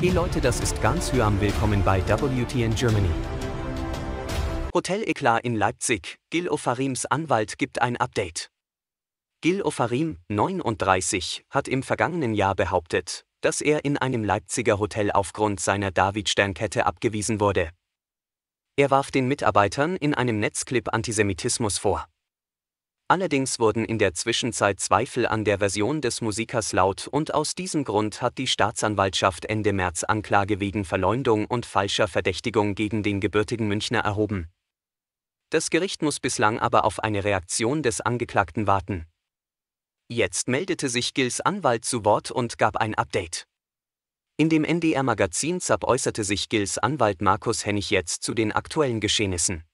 Hey Leute, das ist ganz Hyam. Willkommen bei WTN Germany. Hotel Eklar in Leipzig. Gil Ofarims Anwalt gibt ein Update. Gil Ofarim, 39, hat im vergangenen Jahr behauptet, dass er in einem Leipziger Hotel aufgrund seiner David-Sternkette abgewiesen wurde. Er warf den Mitarbeitern in einem Netzclip Antisemitismus vor. Allerdings wurden in der Zwischenzeit Zweifel an der Version des Musikers laut und aus diesem Grund hat die Staatsanwaltschaft Ende März Anklage wegen Verleumdung und falscher Verdächtigung gegen den gebürtigen Münchner erhoben. Das Gericht muss bislang aber auf eine Reaktion des Angeklagten warten. Jetzt meldete sich Gills Anwalt zu Wort und gab ein Update. In dem NDR-Magazin ZAP äußerte sich Gills Anwalt Markus Hennig jetzt zu den aktuellen Geschehnissen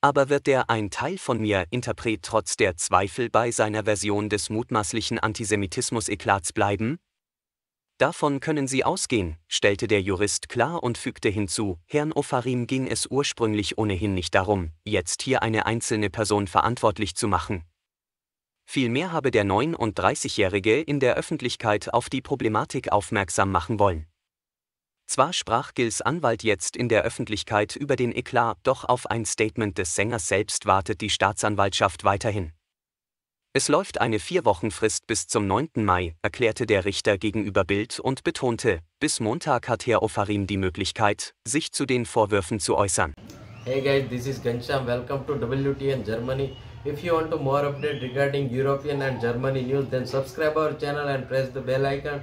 aber wird der ein Teil von mir Interpret trotz der Zweifel bei seiner Version des mutmaßlichen Antisemitismus-Eklats bleiben? Davon können Sie ausgehen, stellte der Jurist klar und fügte hinzu, Herrn Ofarim ging es ursprünglich ohnehin nicht darum, jetzt hier eine einzelne Person verantwortlich zu machen. Vielmehr habe der 39-Jährige in der Öffentlichkeit auf die Problematik aufmerksam machen wollen. Zwar sprach Gills Anwalt jetzt in der Öffentlichkeit über den Eklat, doch auf ein Statement des Sängers selbst wartet die Staatsanwaltschaft weiterhin. Es läuft eine Vierwochenfrist bis zum 9. Mai, erklärte der Richter gegenüber Bild und betonte, bis Montag hat Herr Ofarim die Möglichkeit, sich zu den Vorwürfen zu äußern. Hey guys, this is Gansham. Welcome to WTN Germany. If you want to more update regarding European and Germany news, then subscribe our channel and press the bell icon.